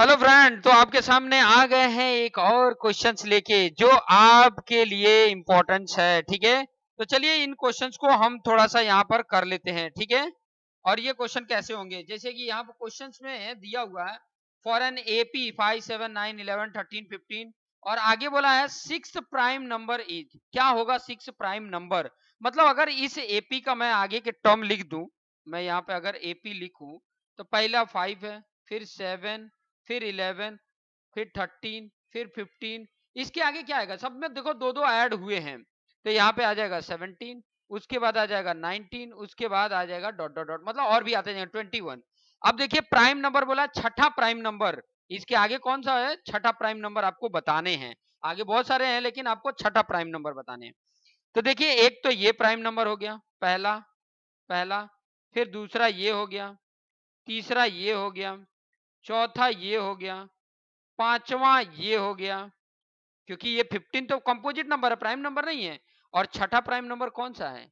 Hello friend तो आपके सामने आ गए हैं एक और क्वेश्चंस लेके जो आपके लिए इम्पोर्टेंस है ठीक है तो चलिए इन क्वेश्चंस को हम थोड़ा सा यहाँ पर कर लेते हैं ठीक है और ये क्वेश्चन कैसे होंगे जैसे कि यहाँ पर क्वेश्चंस में दिया हुआ है for n p five seven nine eleven thirteen fifteen और आगे बोला है सिक्स प्राइम नंबर इज क्या होगा सिक्स प्राइम नंबर मतलब अगर इस एपी का मैं आगे के टर्म लिख दू मैं यहाँ पे अगर एपी लिखू तो पहला फाइव है फिर सेवन फिर इलेवन फिर थर्टीन फिर फिफ्टीन इसके आगे क्या आएगा सब में देखो दो दो ऐड हुए हैं तो यहाँ पे आ जाएगा सेवनटीन उसके बाद आ जाएगा नाइनटीन उसके बाद आ जाएगा डॉट डॉट डॉट मतलब और भी आते जाएंगे ट्वेंटी वन अब देखिए प्राइम नंबर बोला छठा प्राइम नंबर इसके आगे कौन सा है छठा प्राइम नंबर आपको बताने हैं आगे बहुत सारे हैं लेकिन आपको छठा प्राइम नंबर बताने हैं तो देखिए एक तो ये प्राइम नंबर हो गया पहला पहला फिर दूसरा ये हो गया तीसरा ये हो गया चौथा ये हो गया पांचवा ये हो गया क्योंकि ये फिफ्टीन तो कंपोजिट नंबर है प्राइम नंबर नहीं है और छठा प्राइम नंबर कौन सा है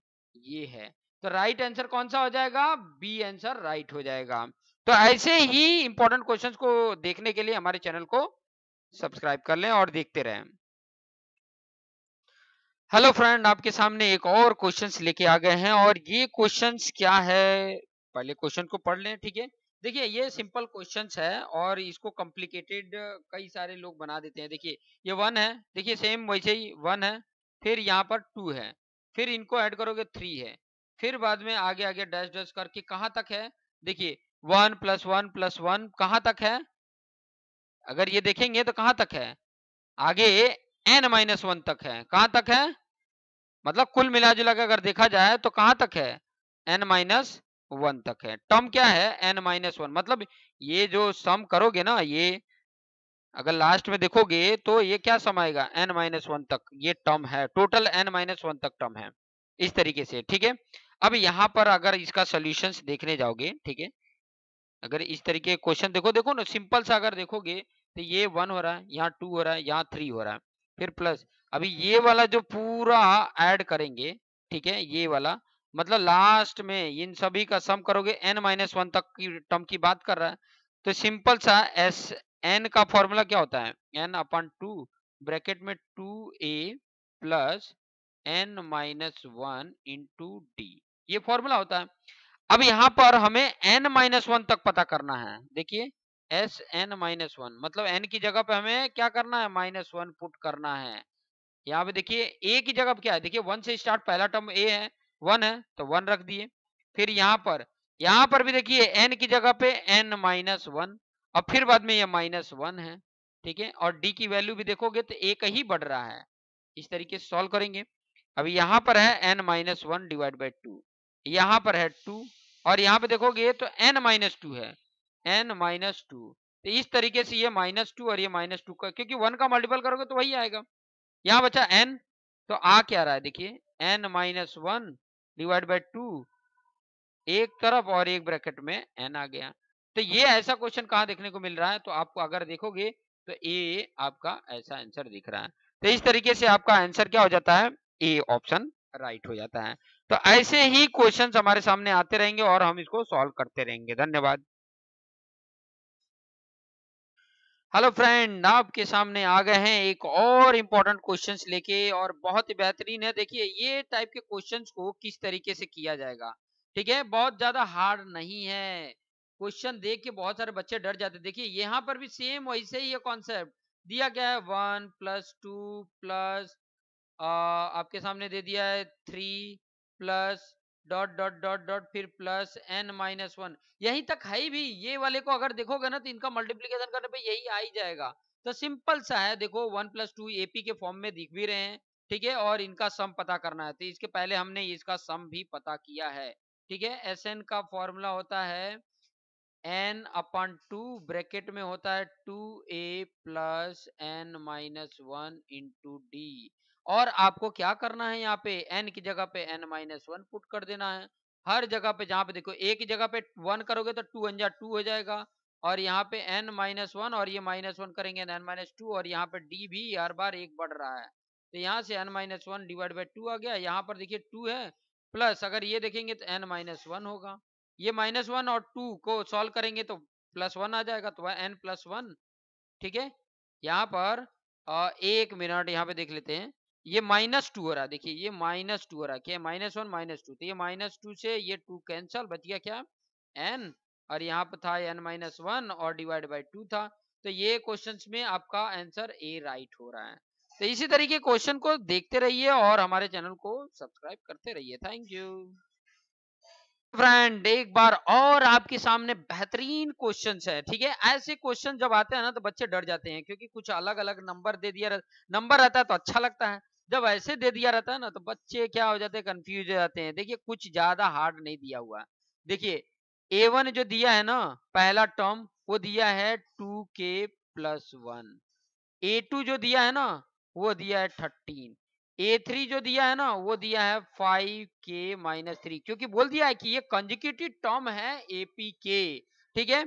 ये है तो राइट आंसर कौन सा हो जाएगा बी आंसर राइट हो जाएगा तो ऐसे ही इंपॉर्टेंट क्वेश्चंस को देखने के लिए हमारे चैनल को सब्सक्राइब कर लें और देखते रहें हेलो फ्रेंड आपके सामने एक और क्वेश्चंस लेके आ गए हैं और ये क्वेश्चंस क्या है पहले क्वेश्चन को पढ़ लें ठीक है देखिए ये हाँ। सिंपल क्वेश्चन है और इसको कॉम्प्लिकेटेड कई सारे लोग बना देते हैं देखिए ये वन है देखिए सेम वैसे ही वन है फिर यहाँ पर टू है फिर इनको ऐड करोगे थ्री है फिर बाद में आगे आगे डैश डैश करके कहाँ तक है देखिए one plus one plus one कहाँ तक है अगर ये देखेंगे तो कहाँ तक है आगे एन माइनस वन तक है कहाँ तक है मतलब कुल मिला जुला के अगर देखा जाए तो कहाँ तक है एन माइनस वन तक है टर्म क्या है एन माइनस वन मतलब ये जो सम करोगे ना ये अगर लास्ट में देखोगे तो ये क्या सम आएगा एन माइनस वन तक ये टर्म है टोटल एन माइनस वन तक टर्म है इस तरीके से ठीक है अब यहाँ पर अगर इसका सोल्यूशन देखने जाओगे ठीक है अगर इस तरीके क्वेश्चन देखो देखो ना सिंपल सा अगर देखोगे तो ये वन हो रहा है यहाँ टू हो रहा है यहाँ थ्री हो रहा है फिर प्लस अभी ये वाला जो पूरा ऐड करेंगे ठीक है ये वाला मतलब लास्ट में इन सभी का सम करोगे एन माइनस वन तक की टर्म की बात कर रहा है तो सिंपल सा एस एन का फॉर्मूला क्या होता है एन अपन टू ब्रैकेट में two a plus n minus one into d ये फॉर्मूला होता है अब यहाँ पर हमें एन माइनस वन तक पता करना है देखिए एस एन माइनस वन मतलब एन की जगह पे हमें क्या करना है माइनस वन पुट करना है यहाँ पे देखिए ए की जगह पे क्या है देखिए वन से स्टार्ट पहला टर्म ए है वन है तो वन रख दिए फिर यहाँ पर यहाँ पर भी देखिए एन की जगह पे एन माइनस वन और फिर बाद में ये माइनस वन है ठीक है और डी की वैल्यू भी देखोगे तो एक ही बढ़ रहा है इस तरीके से सॉल्व करेंगे अभी यहाँ पर है n minus one divide by two यहाँ पर है टू और यहाँ पे देखोगे तो एन माइनस टू है एन माइनस टू तो इस तरीके से ये माइनस टू और ये माइनस टू का क्योंकि वन का मल्टीपल करोगे तो वही आएगा यहाँ बचा एन तो आ क्या रहा है देखिए n minus one divide by two एक तरफ और एक ब्रैकेट में एन आ गया तो ये ऐसा क्वेश्चन कहाँ देखने को मिल रहा है तो आपको अगर देखोगे तो ए आपका ऐसा आंसर दिख रहा है तो इस तरीके से आपका आंसर क्या हो जाता है ए ऑप्शन राइट हो जाता है तो ऐसे ही क्वेश्चंस हमारे सामने आते रहेंगे और हम इसको सॉल्व करते रहेंगे धन्यवाद हेलो फ्रेंड आपके सामने आ गए हैं एक और इम्पोर्टेंट क्वेश्चन लेके और बहुत ही बेहतरीन है देखिए ये टाइप के क्वेश्चन को किस तरीके से किया जाएगा ठीक है बहुत ज्यादा हार्ड नहीं है क्वेश्चन देख के बहुत सारे बच्चे डर जाते देखिए यहाँ पर भी सेम वैसे ही कॉन्सेप्ट दिया गया है वन प्लस टू प्लस आपके सामने दे दिया है three plus dot dot dot dot फिर प्लस एन माइनस वन यही तक है भी ये वाले को अगर देखोगे ना तो इनका मल्टीप्लीकेशन करने पे यही आ ही जाएगा तो सिंपल सा है देखो वन प्लस टू एपी के फॉर्म में दिख भी रहे हैं ठीक है और इनका सम पता करना है तो इसके पहले हमने इसका सम भी पता किया है ठीक है एस एन का फॉर्मूला होता है एन अपॉन टू ब्रैकेट में होता है two a plus n minus one into d और आपको क्या करना है यहाँ पे एन की जगह पे एन माइनस वन पुट कर देना है हर जगह पे जहाँ पे देखो एक जगह पे वन करोगे तो टू अंजा टू हो जाएगा और यहाँ पे एन माइनस वन और ये माइनस वन करेंगे एन माइनस टू और यहाँ पे डी भी हर बार एक बढ़ रहा है तो यहाँ से n minus one divide by two आ गया यहाँ पर देखिए टू है प्लस अगर ये देखेंगे तो एन माइनस वन होगा ये माइनस वन और टू को सॉल्व करेंगे तो प्लस वन आ जाएगा तो एन प्लस वन ठीक है यहाँ पर एक मिनट यहाँ पे देख लेते हैं ये माइनस टू हो रहा है देखिए ये माइनस टू हो रहा है क्या माइनस वन माइनस टू तो ये माइनस टू से ये टू कैंसल बच गया क्या एन और यहाँ पर था एन माइनस वन और डिवाइड बाई टू था तो ये क्वेश्चन में आपका आंसर ए राइट हो रहा है तो इसी तरीके क्वेश्चन को देखते रहिए और हमारे चैनल को सब्सक्राइब करते रहिए थैंक यू फ्रेंड एक बार और आपके सामने बेहतरीन क्वेश्चन है ठीक है ऐसे क्वेश्चन जब आते हैं ना तो बच्चे डर जाते हैं क्योंकि कुछ अलग अलग नंबर दे दिया नंबर रहता है तो अच्छा लगता है जब ऐसे दे दिया रहता है ना तो बच्चे क्या हो जाते हैं कंफ्यूज हो जाते हैं देखिए कुछ ज्यादा हार्ड नहीं दिया हुआ देखिए ए वन जो दिया है ना पहला टर्म वो दिया है टू के प्लस वन ए टू जो दिया है ना वो दिया है थर्टीन ए थ्री जो दिया है ना वो दिया है फाइव के माइनस थ्री क्योंकि बोल दिया है कि ये कंजिक्यूटिव टर्म है एपी के ठीक है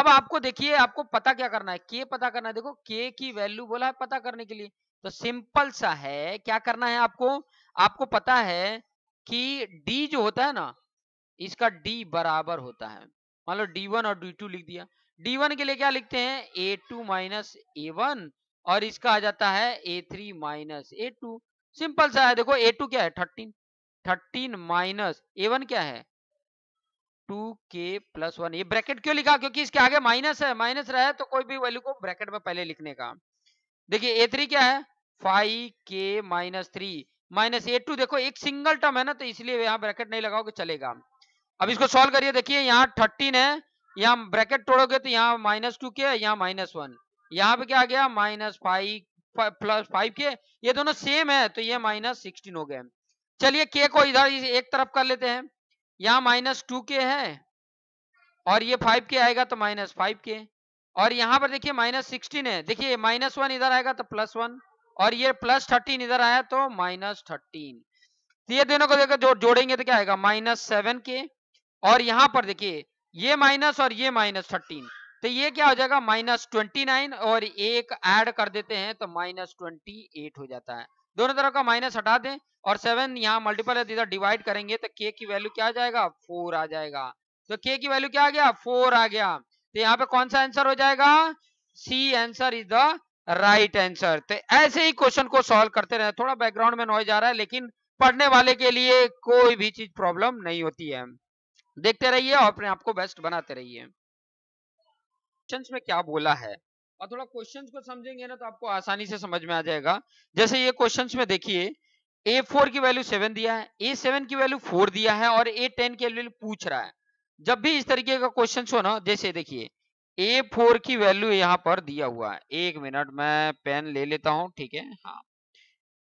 अब आपको देखिए आपको पता क्या करना है के पता करना है देखो के की वैल्यू बोला है पता करने के लिए तो सिंपल सा है क्या करना है आपको आपको पता है कि डी जो होता है ना इसका डी बराबर होता है मान लो डी वन और डी टू लिख दिया डी वन के लिए क्या लिखते हैं a two minus a one और इसका आ जाता है a three minus a two simple सा है देखो ए टू क्या है thirteen thirteen minus a one क्या है टू के प्लस वन ये ब्रैकेट क्यों लिखा क्योंकि इसके आगे माइनस है माइनस रहा है तो कोई भी वैल्यू को ब्रैकेट में पहले लिखने का देखिए ए थ्री क्या है फाइव के minus three minus a two देखो एक सिंगल टर्म है ना तो इसलिए यहाँ ब्रैकेट नहीं लगाओगे चलेगा अब इसको सॉल्व करिए देखिए यहाँ थर्टीन है यहाँ ब्रैकेट तोड़ोगे तो यहाँ माइनस टू के यहाँ माइनस वन यहाँ पे क्या आ गया माइनस फाइव प्लस फाइव के ये दोनों सेम है तो ये माइनस सिक्सटीन हो गए चलिए के को इधर एक तरफ कर लेते हैं यहाँ माइनस टू के है और ये फाइव के आएगा तो माइनस फाइव के और यहाँ पर देखिए माइनस सिक्सटीन है देखिए माइनस वन इधर आएगा तो प्लस वन और ये प्लस थर्टीन इधर आया तो माइनस थर्टीन तो ये दोनों को देखो जो जोड़ेंगे तो क्या आएगा माइनस सेवन के और यहां पर देखिए ये माइनस और ये माइनस थर्टीन तो ये क्या हो जाएगा माइनस ट्वेंटी नाइन और एक ऐड कर देते हैं तो माइनस ट्वेंटी एट हो जाता है दोनों तरफ का माइनस हटा दें और सेवन यहाँ मल्टीपल है तो इधर डिवाइड करेंगे तो के की वैल्यू क्या आ जाएगा फोर आ जाएगा तो के की वैल्यू क्या आ गया फोर आ गया तो यहाँ पे कौन सा आंसर हो जाएगा C answer is the right answer तो ऐसे ही क्वेश्चन को सॉल्व करते रहे थोड़ा बैकग्राउंड में नॉइज आ रहा है लेकिन पढ़ने वाले के लिए कोई भी चीज प्रॉब्लम नहीं होती है देखते रहिए और अपने आपको बेस्ट बनाते रहिए क्वेश्चंस में क्या बोला है और थोड़ा क्वेश्चंस को समझेंगे ना तो आपको आसानी से समझ में आ जाएगा जैसे ये क्वेश्चंस में देखिए ए फोर की वैल्यू सेवन दिया है ए सेवन की वैल्यू फोर दिया है और ए टेन की वैल्यू पूछ रहा है जब भी इस तरीके का क्वेश्चन हो ना जैसे देखिए ए फोर की वैल्यू यहाँ पर दिया हुआ है एक मिनट मैं पेन ले लेता हूँ ठीक है हाँ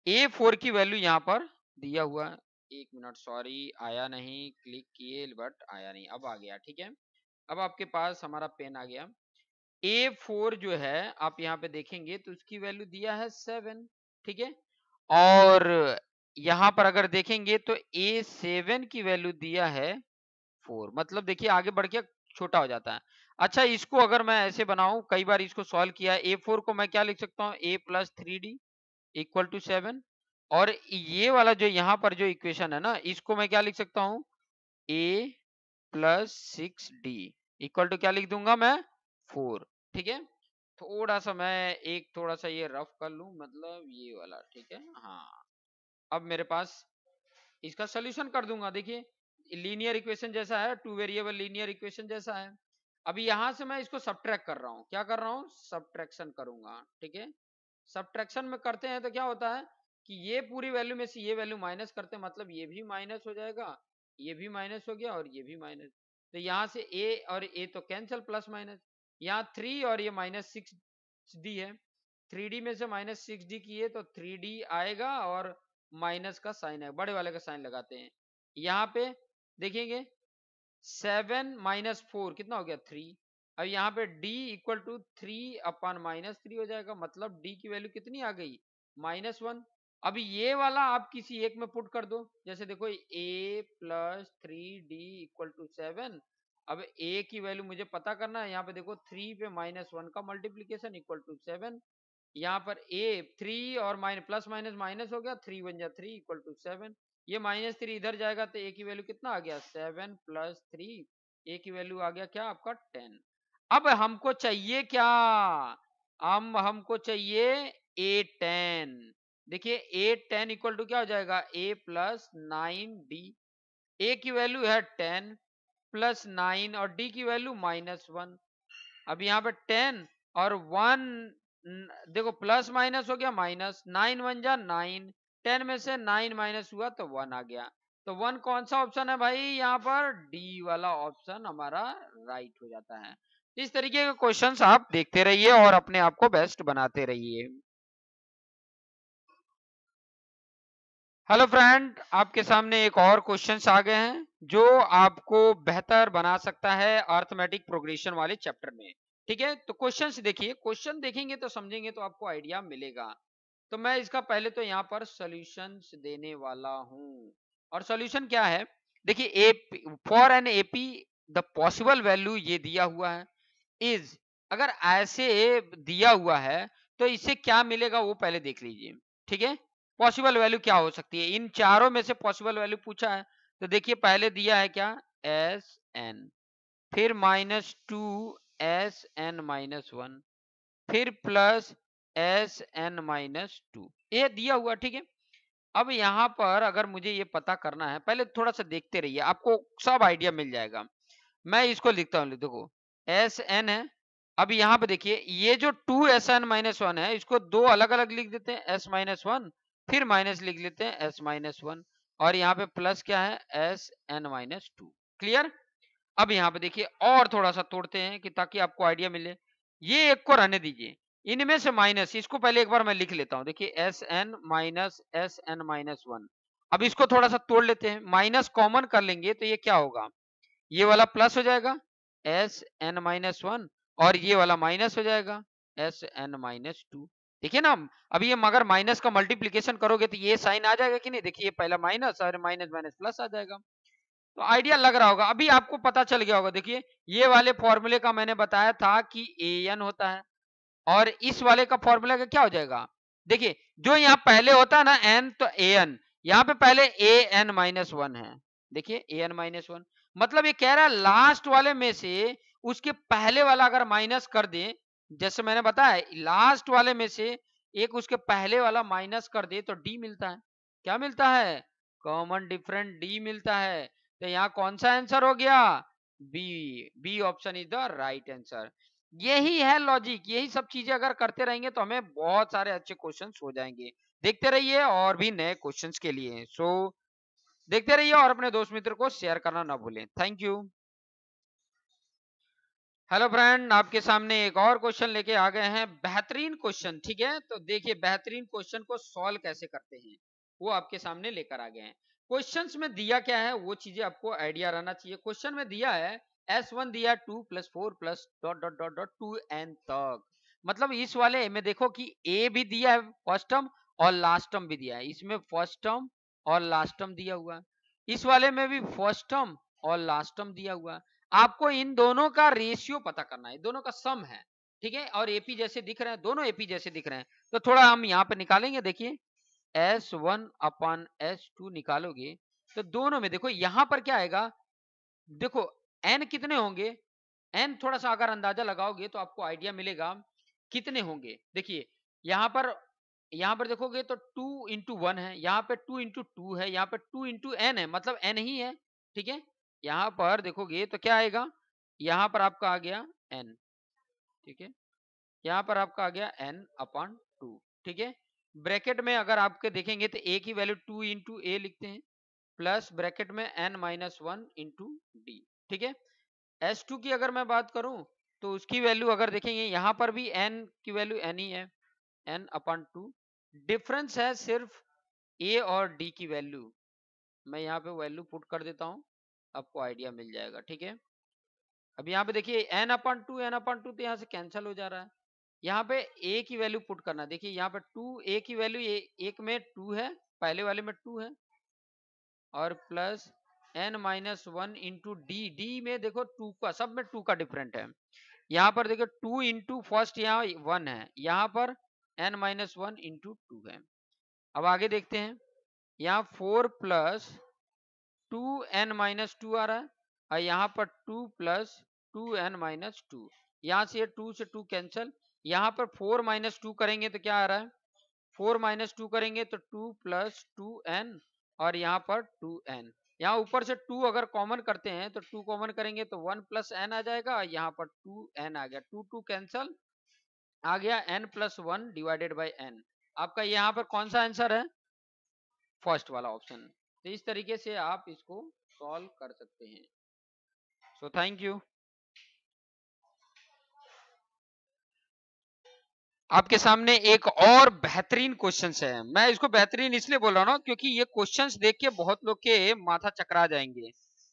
ए फोर की वैल्यू यहाँ पर दिया हुआ है एक मिनट सॉरी आया नहीं क्लिक किए बट आया नहीं अब आ गया ठीक है अब आपके पास हमारा पेन आ गया ए फोर जो है आप यहाँ पे देखेंगे तो उसकी वैल्यू दिया है सेवन ठीक है और यहाँ पर अगर देखेंगे तो ए सेवन की वैल्यू दिया है फोर मतलब देखिए आगे बढ़ के छोटा हो जाता है अच्छा इसको अगर मैं ऐसे बनाऊं कई बार इसको सॉल्व किया ए फोर को मैं क्या लिख सकता हूं a plus three d equal to seven और ये वाला जो यहाँ पर जो इक्वेशन है ना इसको मैं क्या लिख सकता हूँ a plus six d equal to क्या लिख दूंगा मैं फोर ठीक है थोड़ा सा मैं एक थोड़ा सा ये रफ कर लू मतलब ये वाला ठीक है हाँ अब मेरे पास इसका सोल्यूशन कर दूंगा देखिए लीनियर इक्वेशन जैसा है टू वेरिएबल लीनियर इक्वेशन जैसा है अभी यहां से मैं इसको सब कर रहा हूं क्या कर रहा हूं सब्ट्रैक्शन करूंगा ठीक है ट्रैक्शन में करते हैं तो क्या होता है कि ये पूरी वैल्यू में से ये वैल्यू माइनस करते हैं मतलब ये भी माइनस हो जाएगा ये भी माइनस हो गया और ये भी माइनस तो यहाँ से ए और ए तो कैंसिल प्लस माइनस यहाँ थ्री और ये माइनस सिक्स डी है थ्री डी में से माइनस सिक्स डी किए तो थ्री डी आएगा और माइनस का साइन है बड़े वाले का साइन लगाते हैं यहाँ पे देखेंगे सेवन माइनस फोर कितना हो गया थ्री अब यहाँ पे d equal to three upon minus three हो जाएगा मतलब d की वैल्यू कितनी आ गई माइनस वन अब ये वाला आप किसी एक में पुट कर दो जैसे देखो a plus three d equal to seven अब a की वैल्यू मुझे पता करना है यहाँ पे देखो थ्री पे माइनस वन का मल्टीप्लीकेशन इक्वल टू सेवन यहाँ पर a थ्री और माइनस प्लस माइनस माइनस हो गया थ्री वन जा थ्री इक्वल टू सेवन ये माइनस थ्री इधर जाएगा तो ए की वैल्यू कितना आ गया सेवन प्लस थ्री ए की वैल्यू आ गया क्या आपका टेन अब हमको चाहिए क्या हम हमको चाहिए ए टेन देखिए ए टेन इक्वल टू क्या हो जाएगा a plus nine d a की वैल्यू है टेन प्लस नाइन और डी की वैल्यू माइनस वन अब यहाँ पे टेन और वन देखो प्लस माइनस हो गया माइनस नाइन वन जा नाइन टेन में से नाइन माइनस हुआ तो वन आ गया तो वन कौन सा ऑप्शन है भाई यहाँ पर डी वाला ऑप्शन हमारा राइट हो जाता है इस तरीके के क्वेश्चन आप देखते रहिए और अपने आप को बेस्ट बनाते रहिए हेलो फ्रेंड आपके सामने एक और क्वेश्चन आ गए हैं जो आपको बेहतर बना सकता है अर्थमेटिक प्रोग्रेशन वाले चैप्टर में ठीक है तो क्वेश्चन देखिए क्वेश्चन देखेंगे तो समझेंगे तो आपको आइडिया मिलेगा तो मैं इसका पहले तो यहाँ पर सोल्यूशन देने वाला हूँ और सोल्यूशन क्या है देखिए for an AP the possible value ये दिया हुआ है इज अगर ऐसे दिया हुआ है तो इससे क्या मिलेगा वो पहले देख लीजिए ठीक है पॉसिबल वैल्यू क्या हो सकती है इन चारों में से पॉसिबल वैल्यू पूछा है तो देखिए पहले दिया है क्या एस एन फिर minus two s n minus one फिर plus s n minus two ये दिया हुआ ठीक है अब यहाँ पर अगर मुझे ये पता करना है पहले थोड़ा सा देखते रहिए आपको सब आइडिया मिल जाएगा मैं इसको लिखता हूँ देखो एस एन है अब यहाँ पे देखिए ये जो two s n minus one है इसको दो अलग अलग लिख देते हैं एस माइनस वन फिर माइनस लिख लेते हैं एस माइनस वन और यहाँ पे प्लस क्या है s n minus two clear अब यहाँ पे देखिए और थोड़ा सा तोड़ते हैं कि ताकि आपको आइडिया मिले ये एक को रहने दीजिए इनमें से माइनस इसको पहले एक बार मैं लिख लेता हूं देखिए s n minus s n minus one अब इसको थोड़ा सा तोड़ लेते हैं माइनस कॉमन कर लेंगे तो ये क्या होगा ये वाला प्लस हो जाएगा एस एन माइनस वन और ये वाला माइनस हो जाएगा एस एन माइनस टू देखिए ना अब ये मगर माइनस का मल्टीप्लीकेशन करोगे तो ये साइन आ जाएगा कि नहीं देखिए ये पहला माइनस और माइनस माइनस प्लस आ जाएगा तो आइडिया लग रहा होगा अभी आपको पता चल गया होगा देखिए ये वाले फॉर्मूले का मैंने बताया था कि ए एन होता है और इस वाले का फॉर्मूला का क्या हो जाएगा देखिए जो यहाँ पहले होता है ना एन तो ए एन यहाँ पे पहले ए एन माइनस वन है देखिए ए एन माइनस वन मतलब ये कह रहा है लास्ट वाले में से उसके पहले वाला अगर माइनस कर दे जैसे मैंने बताया लास्ट वाले में से एक उसके पहले वाला माइनस कर दे तो डी मिलता है क्या मिलता है कॉमन डिफरेंट डी मिलता है तो यहाँ कौन सा आंसर हो गया B B option is the right answer यही है लॉजिक यही सब चीजें अगर करते रहेंगे तो हमें बहुत सारे अच्छे क्वेश्चन हो जाएंगे देखते रहिए और भी नए क्वेश्चन के लिए सो so, देखते रहिए और अपने दोस्त मित्र को शेयर करना ना भूलें थैंक यू हेलो फ्रेंड आपके सामने एक और क्वेश्चन लेके आ गए हैं बेहतरीन क्वेश्चन ठीक है तो देखिए बेहतरीन क्वेश्चन को सॉल्व कैसे करते हैं वो आपके सामने लेकर आ गए हैं क्वेश्चंस में दिया क्या है वो चीजें आपको आइडिया रहना चाहिए क्वेश्चन में दिया है एस वन दिया two plus four plus dot dot dot dot two n तक मतलब इस वाले में देखो कि ए भी दिया है फर्स्ट टर्म और लास्ट टर्म भी दिया है इसमें फर्स्ट टर्म और लास्ट टर्म दिया हुआ है इस वाले में भी फर्स्ट टर्म और लास्ट टर्म दिया हुआ है आपको इन दोनों का रेशियो पता करना है दोनों का सम है ठीक है और एपी जैसे दिख रहे हैं दोनों एपी जैसे दिख रहे हैं तो थोड़ा हम यहाँ पे निकालेंगे देखिए s one upon s two निकालोगे तो दोनों में देखो यहां पर क्या आएगा देखो एन कितने होंगे एन थोड़ा सा अगर अंदाजा लगाओगे तो आपको आइडिया मिलेगा कितने होंगे देखिए यहाँ पर यहाँ पर देखोगे तो टू इंटू वन है यहाँ पे टू इंटू टू है यहाँ पे टू इंटू एन है मतलब एन ही है ठीक है यहाँ पर देखोगे तो क्या आएगा यहाँ पर आपका आ गया एन ठीक है यहाँ पर आपका आ गया एन अपॉन टू ठीक है ब्रैकेट में अगर आपके देखेंगे तो ए की वैल्यू टू इंटू ए लिखते हैं प्लस ब्रैकेट में n minus one into d ठीक है एस टू की अगर मैं बात करूं तो उसकी वैल्यू अगर देखेंगे यहां पर भी एन की वैल्यू एन ही है एन अपन टू डिफरेंस है सिर्फ ए और डी की वैल्यू मैं यहाँ पे वैल्यू पुट कर देता हूं आपको आइडिया मिल जाएगा ठीक है अब यहाँ पे देखिए n upon two n upon two तो यहाँ से कैंसिल हो जा रहा है यहाँ पे ए की वैल्यू पुट करना देखिए यहाँ पे टू ए की वैल्यू एक में टू है पहले वाले में टू है और plus n minus one into d d में देखो टू का सब में टू का डिफरेंट है यहाँ पर देखो टू इंटू फर्स्ट यहाँ वन है यहाँ पर n minus one into two है अब आगे देखते हैं यहाँ four plus two n minus two आ रहा है और यहाँ पर two plus two n minus two यहाँ से टू से टू कैंसिल यहाँ पर फोर माइनस टू करेंगे तो क्या आ रहा है फोर माइनस टू करेंगे तो टू प्लस टू एन और यहाँ पर टू एन यहाँ ऊपर से टू अगर कॉमन करते हैं तो टू कॉमन करेंगे तो वन प्लस एन आ जाएगा यहाँ पर टू एन आ गया टू टू कैंसल आ गया n plus one divided by n आपका यहाँ पर कौन सा आंसर है फर्स्ट वाला ऑप्शन तो इस तरीके से आप इसको सॉल्व कर सकते हैं सो थैंक यू आपके सामने एक और बेहतरीन क्वेश्चन है मैं इसको बेहतरीन इसलिए बोल रहा हूँ क्योंकि ये क्वेश्चंस देख के बहुत लोग के माथा चकरा जाएंगे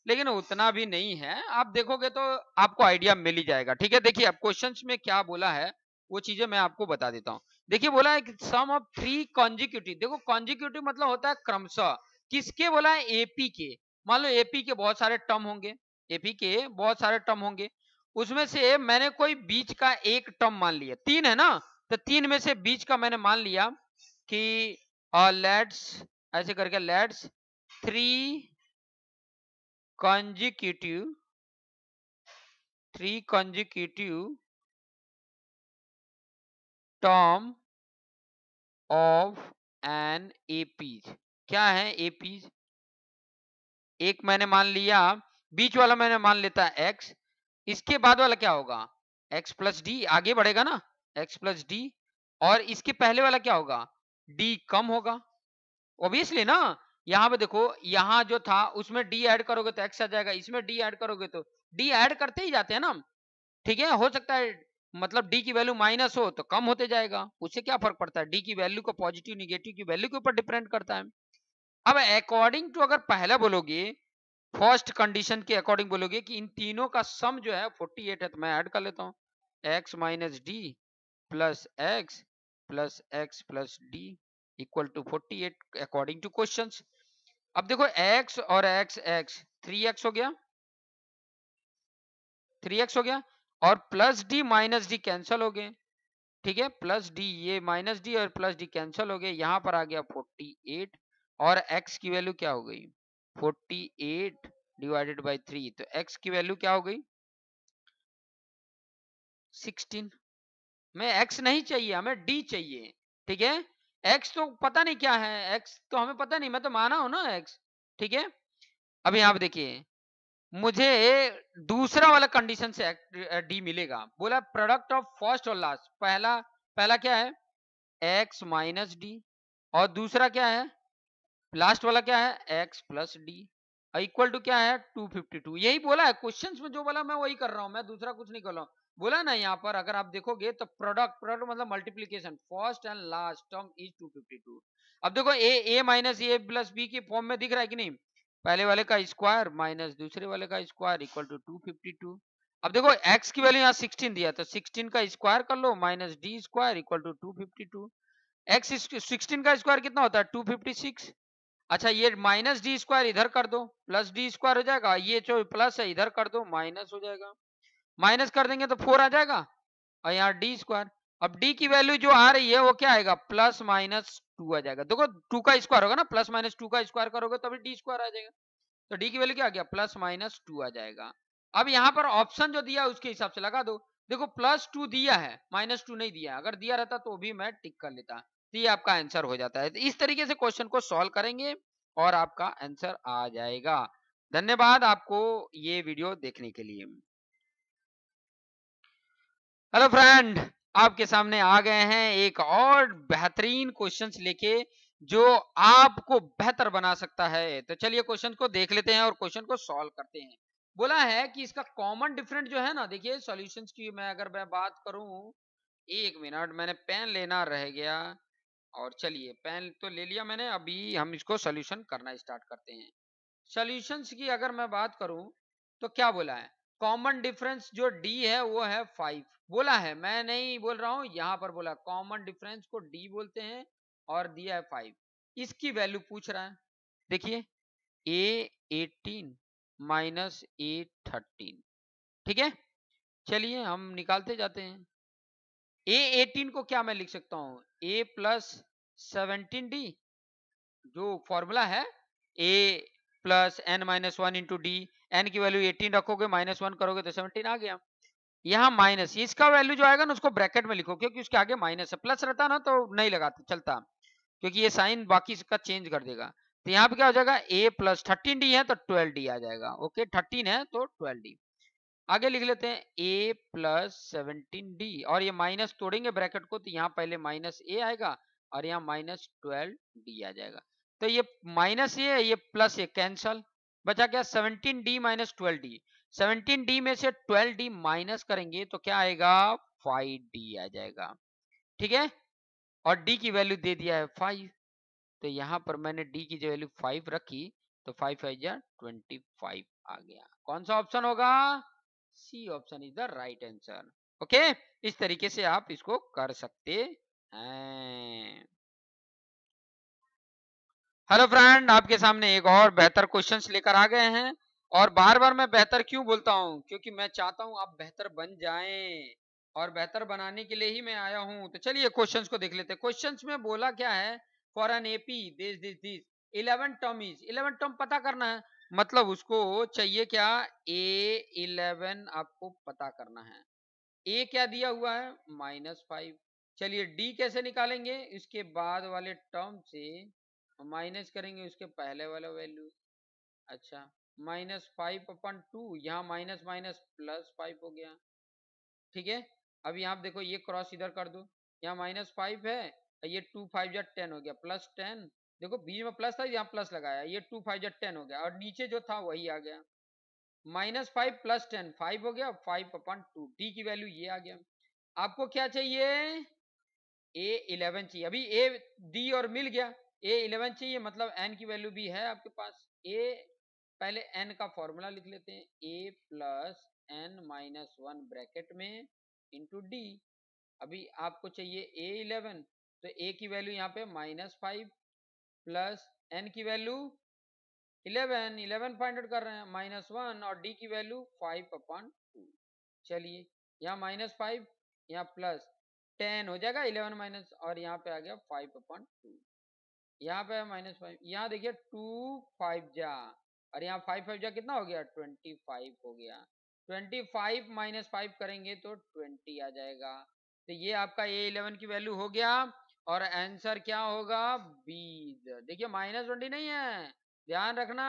लेकिन उतना भी नहीं है आप देखोगे तो आपको आइडिया मिल ही जाएगा ठीक है देखिए अब क्वेश्चन में क्या बोला है वो चीजें मैं आपको बता देता हूँ देखिए बोला है सम ऑफ थ्री कॉन्जिक्यूटिव देखो कॉन्जिक्यूटिव मतलब होता है क्रमशः किसके बोला है एपी के मान लो एपी के बहुत सारे टर्म होंगे एपी के बहुत सारे टर्म होंगे उसमें से मैंने कोई बीच का एक टर्म मान लिया तीन है ना तो तीन में से बीच का मैंने मान लिया कि लेट्स ऐसे करके let's three consecutive three consecutive term of an APs क्या है एपीज एक मैंने मान लिया बीच वाला मैंने मान लेता एक्स इसके बाद वाला क्या होगा एक्स प्लस डी आगे बढ़ेगा ना एक्स प्लस डी और इसके पहले वाला क्या होगा डी कम होगा ऑब्वियसली ना यहाँ पे देखो यहाँ जो था उसमें डी ऐड करोगे तो एक्स आ जाएगा इसमें डी ऐड करोगे तो डी ऐड करते ही जाते हैं ना ठीक है हो सकता है मतलब डी की वैल्यू माइनस हो तो कम होते जाएगा उससे क्या फर्क पड़ता है डी की वैल्यू को पॉजिटिव निगेटिव की वैल्यू के ऊपर डिपेंड करता है अब अकॉर्डिंग टू अगर पहला बोलोगे फर्स्ट कंडीशन के अकॉर्डिंग बोलोगे कि इन तीनों का सम जो है 48 है तो मैं ऐड कर लेता हूँ x minus d plus x plus x plus d equal to 48 according to questions अब देखो x और x x 3x हो गया 3x हो गया और plus d minus d cancel हो गए ठीक है प्लस डी ये माइनस डी और प्लस डी कैंसल हो गए यहां पर आ गया 48 और x की वैल्यू क्या हो गई 48 डिवाइडेड बाय 3 तो x की वैल्यू क्या हो गई सिक्सटीन हमें एक्स नहीं चाहिए हमें डी चाहिए ठीक है एक्स तो पता नहीं क्या है एक्स तो हमें पता नहीं मैं तो माना हूं ना एक्स ठीक है अब यहां पर देखिए मुझे दूसरा वाला कंडीशन से डी मिलेगा बोला प्रोडक्ट ऑफ फर्स्ट और लास्ट पहला पहला क्या है एक्स माइनस डी और दूसरा क्या है लास्ट वाला क्या है x plus d equal to क्या है 252 यही बोला है क्वेश्चंस में जो बोला मैं वही कर रहा हूं मैं दूसरा कुछ नहीं कर रहा हूं बोला ना यहाँ पर अगर आप देखोगे तो प्रोडक्ट प्रोडक्ट मतलब multiplication first and last term is two अब देखो a a minus a plus b के फॉर्म में दिख रहा है कि नहीं पहले वाले का स्क्वायर माइनस दूसरे वाले का स्क्वायर इक्वल टू टू अब देखो x की वैल्यू यहाँ सिक्सटीन दिया तो सिक्सटीन का स्क्वायर कर लो minus d square equal to two fifty two x sixteen का स्क्वायर कितना होता है टू फिफ्टी सिक्स अच्छा ये माइनस डी स्क्वायर इधर कर दो प्लस डी स्क्वायर हो जाएगा ये जो प्लस है इधर कर दो माइनस हो जाएगा माइनस कर देंगे तो फोर आ जाएगा और यहाँ डी स्क्वायर अब डी की वैल्यू जो आ रही है वो क्या आएगा प्लस माइनस टू आ जाएगा देखो टू का स्क्वायर होगा ना प्लस माइनस टू का स्क्वायर करोगे तभी डी स्क्वायर आ जाएगा तो डी की वैल्यू क्या आ गया प्लस माइनस टू आ जाएगा अब यहाँ पर ऑप्शन जो दिया उसके हिसाब से लगा दो देखो प्लस टू दिया है माइनस टू नहीं दिया अगर दिया रहता तो भी मैं टिक कर लेता तो ये आपका आंसर हो जाता है तो इस तरीके से क्वेश्चन को सॉल्व करेंगे और आपका आंसर आ जाएगा धन्यवाद आपको ये वीडियो देखने के लिए हेलो फ्रेंड आपके सामने आ गए हैं एक और बेहतरीन क्वेश्चन लेके जो आपको बेहतर बना सकता है तो चलिए क्वेश्चन को देख लेते हैं और क्वेश्चन को सॉल्व करते हैं बोला है कि इसका कॉमन डिफरेंट जो है ना देखिए सॉल्यूशंस की मैं अगर मैं बात करूं एक मिनट मैंने पेन लेना रह गया और चलिए पेन तो ले लिया मैंने अभी हम इसको सोल्यूशन करना स्टार्ट करते हैं सोल्यूशंस की अगर मैं बात करूं तो क्या बोला है कॉमन डिफरेंस जो डी है वो है फाइव बोला है मैं नहीं बोल रहा हूं यहां पर बोला कॉमन डिफरेंस को डी बोलते हैं और दिया है फाइव इसकी वैल्यू पूछ रहा है देखिए a eighteen minus a thirteen ठीक है चलिए हम निकालते जाते हैं ए एटीन को क्या मैं लिख सकता हूं ए प्लस सेवनटीन डी जो फॉर्मूला है a plus n minus one into d n की वैल्यू एटीन रखोगे माइनस वन करोगे तो सेवनटीन आ गया यहाँ माइनस इसका वैल्यू जो आएगा ना उसको ब्रैकेट में लिखो क्योंकि उसके आगे माइनस है प्लस रहता ना तो नहीं लगाते चलता क्योंकि ये साइन बाकी इसका चेंज कर देगा तो यहाँ पे क्या हो जाएगा ए प्लस थर्टीन डी है तो ट्वेल्व डी आ जाएगा ओके थर्टीन है तो ट्वेल्व डी आगे लिख लेते हैं ए प्लस सेवनटीन डी और ये माइनस तोड़ेंगे ब्रैकेट को तो यहाँ पहले माइनस ए आएगा और यहाँ माइनस ट्वेल्व डी आ जाएगा तो ये माइनस ए ये प्लस ए कैंसल बचा क्या seventeen d minus twelve d seventeen d में से ट्वेल्व डी माइनस करेंगे तो क्या आएगा फाइव डी आ जाएगा ठीक है और डी की वैल्यू दे दिया है फाइव तो यहां पर मैंने डी की जो वैल्यू फाइव रखी तो फाइव फाइव ट्वेंटी फाइव आ गया कौन सा ऑप्शन होगा C option is the right answer okay इस तरीके से आप इसको कर सकते हैं हेलो फ्रेंड आपके सामने एक और बेहतर क्वेश्चंस लेकर आ गए हैं और बार बार मैं बेहतर क्यों बोलता हूं क्योंकि मैं चाहता हूं आप बेहतर बन जाएं और बेहतर बनाने के लिए ही मैं आया हूं तो चलिए क्वेश्चंस को देख लेते हैं क्वेश्चंस में बोला क्या है for an AP this this this eleven term is eleven term पता करना है मतलब उसको चाहिए क्या ए इलेवन आपको पता करना है ए क्या दिया हुआ है माइनस फाइव चलिए डी कैसे निकालेंगे इसके बाद वाले टर्म से माइनस करेंगे उसके पहले वाला वैल्यू अच्छा माइनस फाइव अपन टू यहाँ माइनस माइनस प्लस फाइव हो गया ठीक है अब यहाँ देखो ये क्रॉस इधर कर दो यहाँ माइनस फाइव है ये टू फाइव या टेन हो गया प्लस टेन देखो बीच में प्लस था यहाँ प्लस लगाया ये टू फाइव या टेन हो गया और नीचे जो था वही आ गया minus five plus ten five हो गया फाइव अपन टू डी की वैल्यू ये आ गया आपको क्या चाहिए ए इलेवन चाहिए अभी ए डी और मिल गया ए इलेवन चाहिए मतलब एन की वैल्यू भी है आपके पास ए पहले एन का फॉर्मूला लिख लेते हैं a plus n minus one bracket में इंटू डी अभी आपको चाहिए ए इलेवन तो ए की वैल्यू यहाँ पे माइनस फाइव प्लस एन की वैल्यू इलेवन इलेवन फाइंड कर रहे हैं माइनस वन और डी की वैल्यू फाइव अपॉन टू चलिए यहाँ माइनस फाइव यहाँ प्लस टेन हो जाएगा इलेवन माइनस और यहाँ पे आ गया फाइव अपॉन टू यहाँ पे माइनस फाइव यहाँ देखिए टू फाइव जा और यहाँ फाइव फाइव जा कितना हो गया ट्वेंटी फाइव हो गया ट्वेंटी फाइव माइनस फाइव करेंगे तो ट्वेंटी आ जाएगा तो ये आपका ए इलेवन की वैल्यू हो गया और आंसर क्या होगा बी देखिए माइनस ट्वेंटी नहीं है ध्यान रखना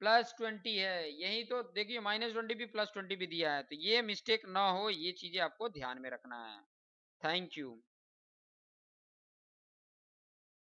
प्लस ट्वेंटी है यही तो देखिए माइनस ट्वेंटी भी प्लस ट्वेंटी भी दिया है तो ये मिस्टेक ना हो ये चीजें आपको ध्यान में रखना है थैंक यू